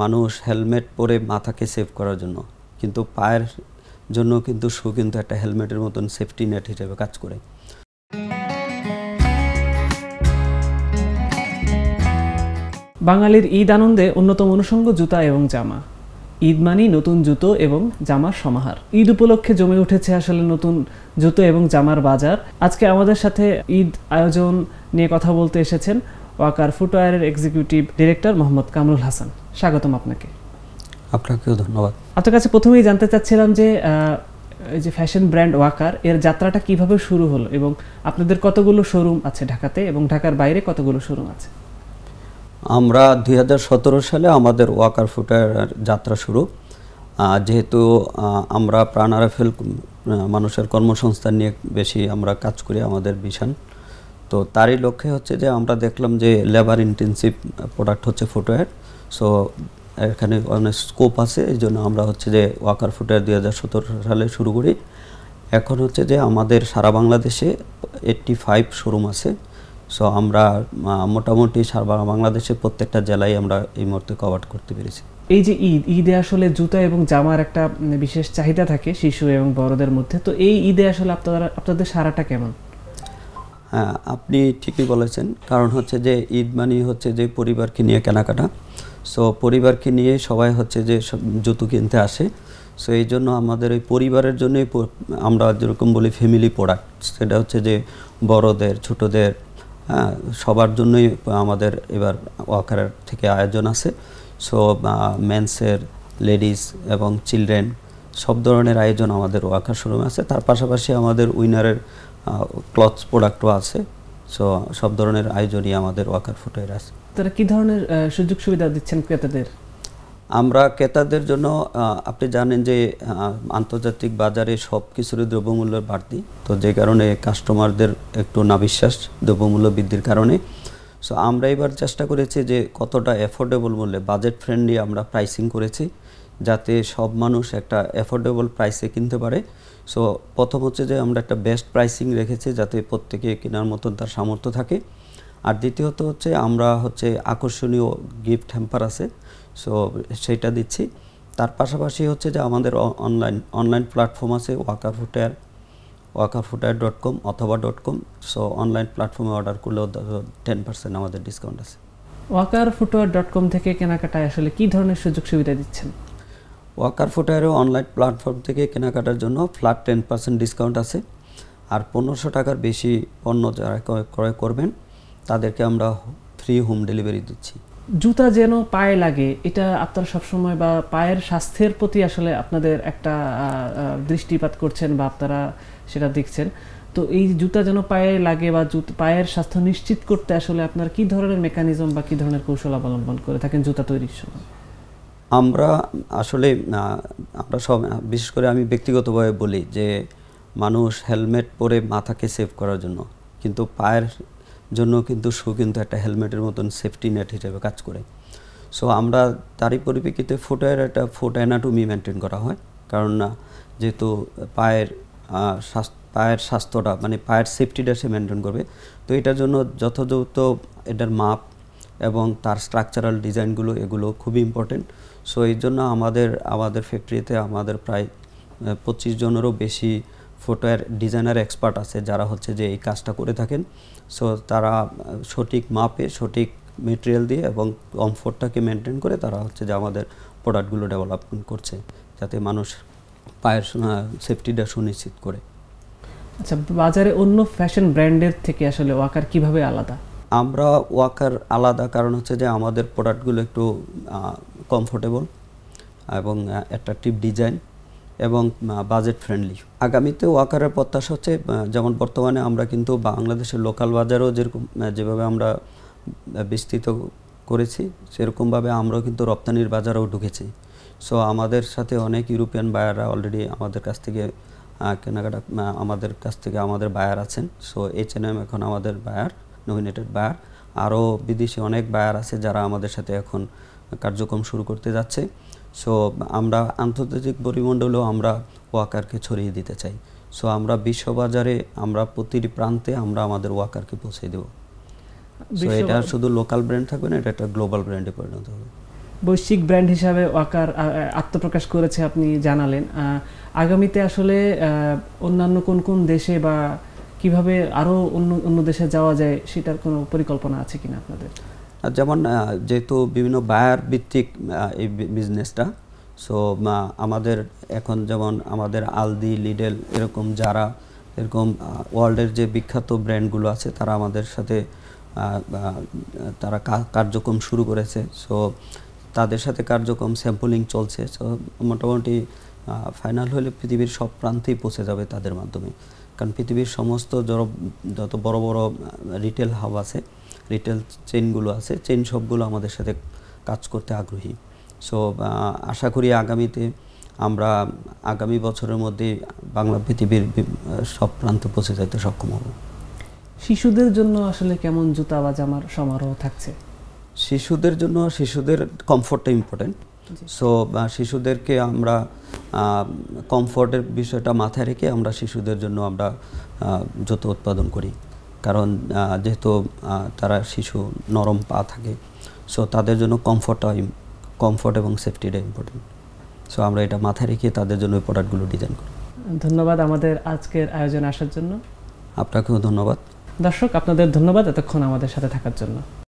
মানুষ হেলমেট পরে মাথাকে সেভ করার জন্য কিন্তু পায়ের জন্য কিন্তু শু কিন্তু একটা হেলমেটের মতন সেফটি নেট হিসেবে কাজ করে বাঙালির ঈদ আনন্দে অন্যতম অনুষঙ্গ জুতা এবং জামা ঈদ মানি নতুন জুতো এবং জামার সমাহার ঈদ উপলক্ষে জমে উঠেছে আসলে নতুন জুতো এবং জামার বাজার আজকে আমাদের সাথে ঈদ আয়োজন নিয়ে কথা বলতে এসেছেন ওয়াকার ফুটওয়্যারের এক্সিকিউটিভ ডিরেক্টর মোহাম্মদ কামরুল হাসান স্বাগতম আপনাকে আপনাকেও ধন্যবাদ আপনার কাছে প্রথমেই জানতে চাচ্ছিলাম যে এই যে ফ্যাশন ব্র্যান্ড ওয়াকার এর যাত্রাটা কিভাবে শুরু হলো এবং আপনাদের কতগুলো শোরুম আছে ঢাকাতে এবং ঢাকার বাইরে কতগুলো শোরুম আছে আমরা দুই সালে আমাদের ওয়াকার ফুটার যাত্রা শুরু যেহেতু আমরা প্রাণারাফেল মানুষের কর্মসংস্থান নিয়ে বেশি আমরা কাজ করি আমাদের ভিশন তো তারই লক্ষ্যে হচ্ছে যে আমরা দেখলাম যে লেবার ইন্টেন্সিভ প্রোডাক্ট হচ্ছে ফুটওয়্যার সো এখানে অনেক স্কোপ আছে এই জন্য আমরা হচ্ছে যে ওয়াকার ফুটওয়্যার দুই হাজার সালে শুরু করি এখন হচ্ছে যে আমাদের সারা বাংলাদেশে এইটটি ফাইভ শোরুম আছে সো আমরা মোটামুটি সারা বাংলাদেশে প্রত্যেকটা জেলায় আমরা এই মুহূর্তে কভার করতে পেরেছি এই যে ঈদ ঈদে আসলে জুতা এবং জামার একটা বিশেষ চাহিদা থাকে শিশু এবং বড়দের মধ্যে তো এই ঈদে আসলে আপনারা আপনাদের সারাটা কেমন হ্যাঁ আপনি ঠিকই বলেছেন কারণ হচ্ছে যে ঈদ মানি হচ্ছে যে পরিবারকে নিয়ে কেনাকাটা সো পরিবারকে নিয়ে সবাই হচ্ছে যে জুতো কিনতে আসে সো এই জন্য আমাদের ওই পরিবারের জন্যই আমরা যেরকম বলি ফ্যামিলি প্রোডাক্ট সেটা হচ্ছে যে বড়দের ছোটদের হ্যাঁ সবার জন্যই আমাদের এবার ওয়াকারের থেকে আয়োজন আছে সো মেন্সের লেডিস এবং চিলড্রেন সব ধরনের আয়োজন আমাদের ওয়াকার শোরুমে আছে তার পাশাপাশি আমাদের উইনারের ক্লথ প্রোডাক্টও আছে সো সব ধরনের আয়োজনই আমাদের ওয়াকার ফুটওয়ার আছে তারা কি ধরনের সুযোগ সুবিধা দিচ্ছেন ক্রেতাদের আমরা ক্রেতাদের জন্য আপনি জানেন যে আন্তর্জাতিক বাজারে সব কিছুরই দ্রব্যমূল্য বাড়তি তো যে কারণে কাস্টমারদের একটু না বিশ্বাস দ্রব্যমূল্য বৃদ্ধির কারণে সো আমরা এবার চেষ্টা করেছি যে কতটা অ্যাফোর্ডেবল মূল্যে বাজেট ফ্রেন্ডলি আমরা প্রাইসিং করেছি যাতে সব মানুষ একটা অ্যাফোর্ডেবল প্রাইসে কিনতে পারে সো প্রথম হচ্ছে যে আমরা একটা বেস্ট প্রাইসিং রেখেছি যাতে প্রত্যেকে কেনার মতন তার সামর্থ্য থাকে আর দ্বিতীয়ত হচ্ছে আমরা হচ্ছে আকর্ষণীয় গিফট হ্যাম্পার আছে সো সেটা দিচ্ছি তার পাশাপাশি হচ্ছে যে আমাদের অনলাইন অনলাইন প্ল্যাটফর্ম আছে Walker footer Walker footer dot com অথবা ডট কম সো অনলাইন প্ল্যাটফর্মে অর্ডার করলেও টেন পার্সেন্ট আমাদের ডিসকাউন্ট আছে ওয়াকার ফুটওয়ার ডট কম থেকে কেনাকাটায় আসলে কী ধরনের সুযোগ সুবিধা দিচ্ছেন ওয়াকার ফুটওয়্যারও অনলাইন প্ল্যাটফর্ম থেকে কেনাকাটার জন্য ফ্ল্যাট টেন পার্সেন্ট ডিসকাউন্ট আছে আর পনেরোশো টাকার বেশি পণ্য যারা ক্রয় করবেন তাদেরকে আমরা ফ্রি হোম ডেলিভারি দিচ্ছি জুতা যেন পায়ে লাগে এটা আপনারা সবসময় বা পায়ের স্বাস্থ্যের প্রতি আসলে আপনাদের একটা দৃষ্টিপাত করছেন বা আপনারা সেটা দেখছেন তো এই জুতা যেন পায়ে লাগে বা পায়ের স্বাস্থ্য নিশ্চিত করতে আসলে আপনার কি ধরনের মেকানিজম বা কি ধরনের কৌশল অবলম্বন করে থাকেন জুতা তৈরির সময় আমরা আসলে আমরা সব বিশেষ করে আমি ব্যক্তিগতভাবে বলি যে মানুষ হেলমেট পরে মাথাকে সেভ করার জন্য কিন্তু পায়ের জন্য কিন্তু শু কিন্তু একটা হেলমেটের মতন সেফটি নেট হিসেবে কাজ করে সো আমরা তারই পরিপ্রেক্ষিতে ফুটের একটা ফুট অ্যানাটমি মেনটেন করা হয় কারণ না যেহেতু পায়ের পায়ের স্বাস্থ্যটা মানে পায়ের সেফটিটা সে মেনটেন করবে তো এটার জন্য যথাযথ এটার মাপ এবং তার স্ট্রাকচারাল ডিজাইনগুলো এগুলো খুবই ইম্পর্টেন্ট সো এই জন্য আমাদের আমাদের ফ্যাক্টরিতে আমাদের প্রায় পঁচিশ জনেরও বেশি ফটোয়ার ডিজাইনার এক্সপার্ট আছে যারা হচ্ছে যে এই কাজটা করে থাকেন সো তারা সঠিক মাপে সঠিক মেটেরিয়াল দিয়ে এবং কমফোর্টটাকে মেনটেন করে তারা হচ্ছে যে আমাদের প্রোডাক্টগুলো ডেভেলপমেন্ট করছে যাতে মানুষ পায়ের সেফটিটা সুনিশ্চিত করে আচ্ছা বাজারে অন্য ফ্যাশন ব্র্যান্ডের থেকে আসলে ওয়াকার কিভাবে আলাদা আমরা ওয়াকার আলাদা কারণ হচ্ছে যে আমাদের প্রোডাক্টগুলো একটু কমফোর্টেবল এবং অ্যাট্রাকটিভ ডিজাইন এবং বাজেট ফ্রেন্ডলি আগামীতে ওয়াকারের প্রত্যাশা হচ্ছে যেমন বর্তমানে আমরা কিন্তু বাংলাদেশের লোকাল বাজারও যেরকম যেভাবে আমরা বিস্তৃত করেছি সেরকমভাবে আমরাও কিন্তু রপ্তানির বাজারেও ঢুকেছি সো আমাদের সাথে অনেক ইউরোপিয়ান বায়াররা অলরেডি আমাদের কাছ থেকে কেনাকাটা আমাদের কাছ থেকে আমাদের বায়ার আছেন সো এইচ এন এম এখন আমাদের বায়ার নমিনেটেড বায়ার আরও বিদেশি অনেক বায়ার আছে যারা আমাদের সাথে এখন কার্যক্রম শুরু করতে যাচ্ছে সো আমরা আন্তর্জাতিক পরিমণ্ডলেও আমরা ওয়াকারকে ছড়িয়ে দিতে চাই সো আমরা বিশ্ববাজারে আমরা প্রতিটি প্রান্তে আমরা আমাদের ওয়াকারকে পৌঁছে দেব সো এটা শুধু লোকাল ব্র্যান্ড থাকবে না এটা একটা গ্লোবাল ব্র্যান্ডে পরিণত হবে বৈশ্বিক ব্র্যান্ড হিসাবে ওয়াকার আত্মপ্রকাশ করেছে আপনি জানালেন আগামীতে আসলে অন্যান্য কোন কোন দেশে বা কিভাবে আরও অন্য অন্য দেশে যাওয়া যায় সেটার কোনো পরিকল্পনা আছে কিনা আপনাদের যেমন যেহেতু বিভিন্ন বায়ার ভিত্তিক এই বিজনেসটা সো আমাদের এখন যেমন আমাদের আলদি লিডেল এরকম যারা এরকম ওয়ার্ল্ডের যে বিখ্যাত ব্র্যান্ডগুলো আছে তারা আমাদের সাথে তারা কার্যক্রম শুরু করেছে সো তাদের সাথে কার্যক্রম স্যাম্পলিং চলছে সো মোটামুটি ফাইনাল হলে পৃথিবীর সব প্রান্তেই পৌঁছে যাবে তাদের মাধ্যমে কারণ পৃথিবীর সমস্ত যত বড় বড় রিটেল হাব আছে রিটেল চেনগুলো আছে চেন সবগুলো আমাদের সাথে কাজ করতে আগ্রহী সো আশা করি আগামীতে আমরা আগামী বছরের মধ্যে বাংলা পৃথিবীর সব প্রান্তে পৌঁছে যেতে সক্ষম হব শিশুদের জন্য আসলে কেমন জুতা বা জামার সমারোহ থাকছে শিশুদের জন্য শিশুদের কমফোর্টটা ইম্পর্টেন্ট সো শিশুদেরকে আমরা কমফোর্টের বিষয়টা মাথায় রেখে আমরা শিশুদের জন্য আমরা যত উৎপাদন করি কারণ যেহেতু তারা শিশু নরম পা থাকে সো তাদের জন্য কমফোর্টটা কমফোর্ট এবং সেফটিটা ইম্পর্টেন্ট সো আমরা এটা মাথায় রেখে তাদের জন্য ওই প্রোডাক্টগুলো ডিজাইন করি ধন্যবাদ আমাদের আজকের আয়োজন আসার জন্য আপনাকেও ধন্যবাদ দর্শক আপনাদের ধন্যবাদ এতক্ষণ আমাদের সাথে থাকার জন্য